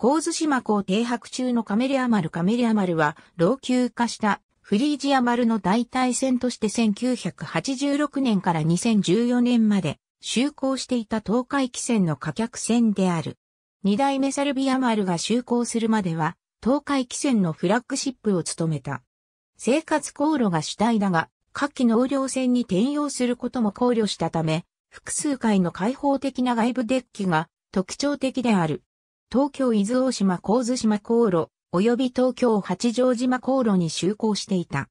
神津島港停泊中のカメリア丸カメリア丸は老朽化したフリージア丸の代替船として1986年から2014年まで就航していた東海汽船の貨客船である。二代目サルビア丸が就航するまでは東海汽船のフラッグシップを務めた。生活航路が主体だが、下記納涼船に転用することも考慮したため、複数回の開放的な外部デッキが特徴的である。東京伊豆大島神津島航路、及び東京八丈島航路に就航していた。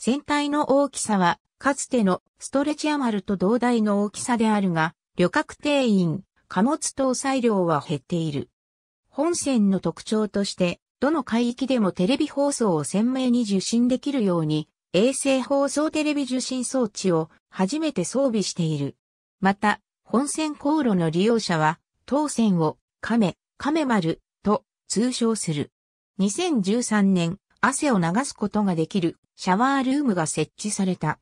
船体の大きさは、かつてのストレチアマルと同大の大きさであるが、旅客定員、貨物搭載量は減っている。本船の特徴として、どの海域でもテレビ放送を鮮明に受信できるように、衛星放送テレビ受信装置を初めて装備している。また、本船航路の利用者は、当船を、亀、亀丸と通称する。2013年、汗を流すことができるシャワールームが設置された。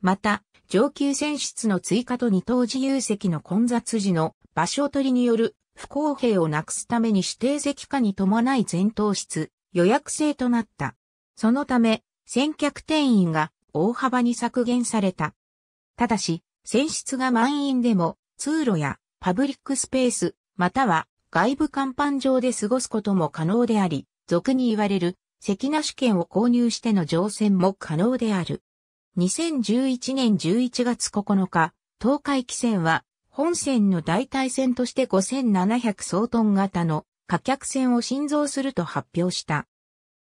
また、上級選出の追加と二等自由席の混雑時の場所取りによる不公平をなくすために指定席化に伴い全等室予約制となった。そのため、先客定員が大幅に削減された。ただし、選出が満員でも通路やパブリックスペース、または外部甲板上で過ごすことも可能であり、俗に言われる、関なし券を購入しての乗船も可能である。2011年11月9日、東海汽船は、本船の代替船として5700総トン型の貨客船を新造すると発表した。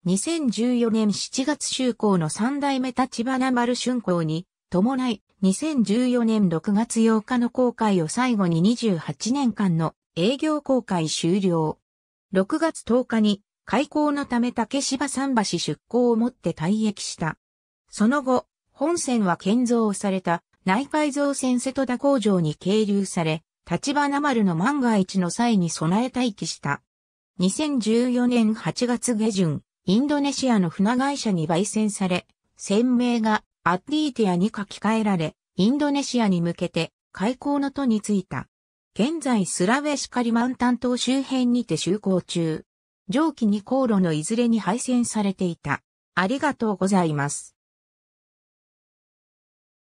2014年7月就航の三代目立花丸春港に、伴い、2014年6月8日の航海を最後に28年間の営業公開終了。6月10日に開港のため竹芝桟橋出港をもって退役した。その後、本線は建造された内海造船瀬戸田工場に係留され、立花丸の万が一の際に備え待機した。2014年8月下旬、インドネシアの船会社に売船され、船名がアッディーティアに書き換えられ、インドネシアに向けて開港の途に着いた。現在スラウェシカリマンタン島周辺にて就航中。上記に航路のいずれに配線されていた。ありがとうございます。